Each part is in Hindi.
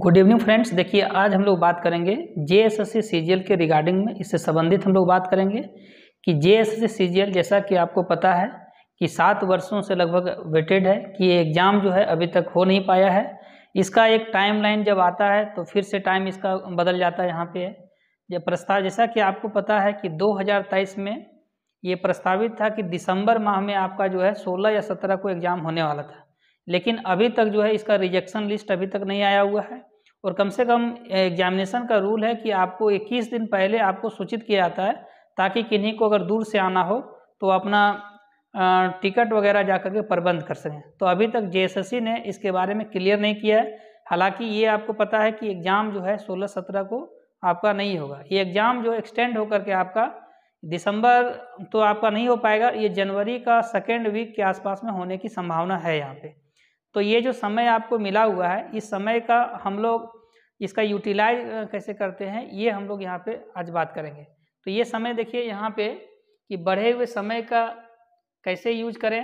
गुड इवनिंग फ्रेंड्स देखिए आज हम लोग बात करेंगे जे एस एस सी के रिगार्डिंग में इससे संबंधित हम लोग बात करेंगे कि जे एस एस सी जैसा कि आपको पता है कि सात वर्षों से लगभग वेटेड है कि ये एग्ज़ाम जो है अभी तक हो नहीं पाया है इसका एक टाइमलाइन जब आता है तो फिर से टाइम इसका बदल जाता है यहाँ पे जब प्रस्ताव जैसा कि आपको पता है कि तेईस में ये प्रस्तावित था कि दिसंबर माह में आपका जो है सोलह या सत्रह को एग्ज़ाम होने वाला था लेकिन अभी तक जो है इसका रिजेक्शन लिस्ट अभी तक नहीं आया हुआ है और कम से कम एग्जामिनेशन का रूल है कि आपको 21 दिन पहले आपको सूचित किया जाता है ताकि किन्हीं को अगर दूर से आना हो तो अपना टिकट वगैरह जा के प्रबंध कर सकें तो अभी तक जे ने इसके बारे में क्लियर नहीं किया है हालांकि ये आपको पता है कि एग्ज़ाम जो है सोलह सत्रह को आपका नहीं होगा ये एग्ज़ाम जो एक्सटेंड होकर के आपका दिसंबर तो आपका नहीं हो पाएगा ये जनवरी का सेकेंड वीक के आसपास में होने की संभावना है यहाँ पे तो ये जो समय आपको मिला हुआ है इस समय का हम लोग इसका यूटिलाइज कैसे करते हैं ये हम लोग यहाँ पे आज बात करेंगे तो ये समय देखिए यहाँ पे कि बढ़े हुए समय का कैसे यूज करें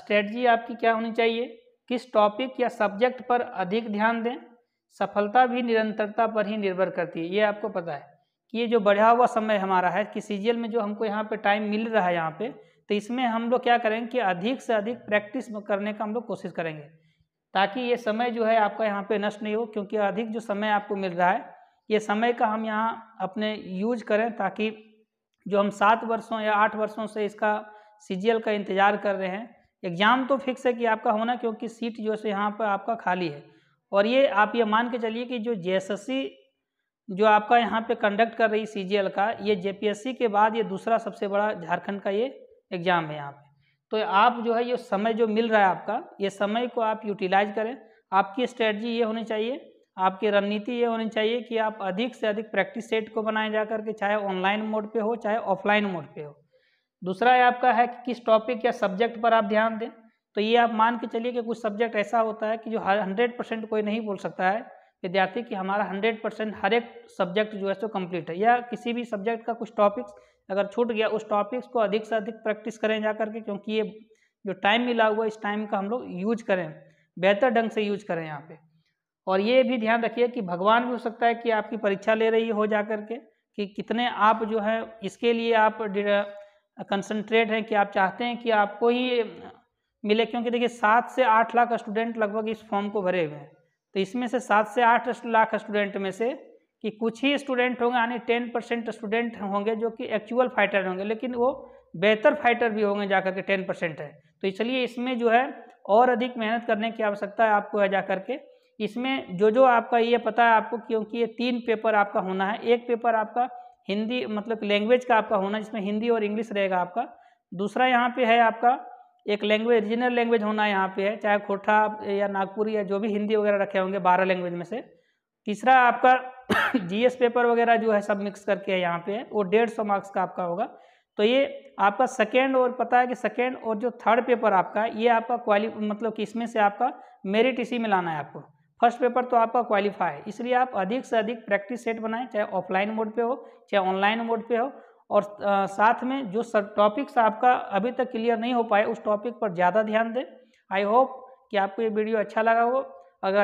स्ट्रेटजी आपकी क्या होनी चाहिए किस टॉपिक या सब्जेक्ट पर अधिक ध्यान दें सफलता भी निरंतरता पर ही निर्भर करती है ये आपको पता है कि ये जो बढ़ा हुआ समय हमारा है कि सीजियल में जो हमको यहाँ पर टाइम मिल रहा है यहाँ पर तो इसमें हम लोग क्या करेंगे कि अधिक से अधिक प्रैक्टिस करने का हम लोग कोशिश करेंगे ताकि ये समय जो है आपका यहाँ पे नष्ट नहीं हो क्योंकि अधिक जो समय आपको मिल रहा है ये समय का हम यहाँ अपने यूज करें ताकि जो हम सात वर्षों या आठ वर्षों से इसका सी का इंतज़ार कर रहे हैं एग्ज़ाम तो फिक्स है कि आपका होना क्योंकि सीट जो है यहाँ पर आपका खाली है और ये आप ये मान के चलिए कि जो जे जो आपका यहाँ पे कंडक्ट कर रही सी का ये जे के बाद ये दूसरा सबसे बड़ा झारखंड का ये एग्जाम है यहाँ पे तो आप जो है ये समय जो मिल रहा है आपका ये समय को आप यूटिलाइज करें आपकी स्ट्रेटजी ये होनी चाहिए आपकी रणनीति ये होनी चाहिए कि आप अधिक से अधिक प्रैक्टिस सेट को बनाए जा करके चाहे ऑनलाइन मोड पे हो चाहे ऑफलाइन मोड पे हो दूसरा है आपका है कि किस टॉपिक या सब्जेक्ट पर आप ध्यान दें तो ये आप मान के चलिए कि कुछ सब्जेक्ट ऐसा होता है कि जो हर हंड्रेड परसेंट कोई नहीं बोल सकता है विद्यार्थी कि हमारा हंड्रेड परसेंट हर एक सब्जेक्ट जो है सो कम्प्लीट है या किसी भी सब्जेक्ट का कुछ टॉपिक्स अगर छूट गया उस टॉपिक्स को अधिक से अधिक प्रैक्टिस करें जा करके क्योंकि ये जो टाइम मिला हुआ इस टाइम का हम लोग यूज करें बेहतर ढंग से यूज करें यहाँ पे और ये भी ध्यान रखिए कि भगवान भी हो सकता है कि आपकी परीक्षा ले रही हो जा करके कि कितने आप जो है इसके लिए आप कंसनट्रेट uh, हैं कि आप चाहते हैं कि आपको ही मिले क्योंकि देखिए सात से आठ लाख स्टूडेंट लगभग इस फॉर्म को भरे हुए हैं तो इसमें से सात से आठ लाख स्टूडेंट में से कि कुछ ही स्टूडेंट होंगे यानी टेन परसेंट स्टूडेंट होंगे जो कि एक्चुअल फाइटर होंगे लेकिन वो बेहतर फाइटर भी होंगे जा के टेन परसेंट है तो इसलिए इसमें जो है और अधिक मेहनत करने की आवश्यकता है आपको है जा के इसमें जो जो आपका ये पता है आपको क्योंकि ये तीन पेपर आपका होना है एक पेपर आपका हिंदी मतलब लैंग्वेज का आपका होना जिसमें हिंदी और इंग्लिश रहेगा आपका दूसरा यहाँ पर है आपका एक लैंग्वेज रीजनल लैंग्वेज होना यहाँ पे है चाहे खोटा या नागपुरी या जो भी हिंदी वगैरह रखे होंगे बारह लैंग्वेज में से तीसरा आपका जीएस पेपर वगैरह जो है सब मिक्स करके है यहाँ पे वो डेढ़ सौ मार्क्स का आपका होगा तो ये आपका सेकेंड और पता है कि सेकेंड और जो थर्ड पेपर आपका ये आपका क्वालिफ मतलब कि इसमें से आपका मेरिट इसी में लाना है आपको फर्स्ट पेपर तो आपका क्वालिफाई है इसलिए आप अधिक से अधिक प्रैक्टिस सेट बनाएं चाहे ऑफलाइन मोड पे हो चाहे ऑनलाइन मोड पे हो और आ, साथ में जो टॉपिक्स आपका अभी तक क्लियर नहीं हो पाए उस टॉपिक पर ज़्यादा ध्यान दें आई होप कि आपको ये वीडियो अच्छा लगा हो अगर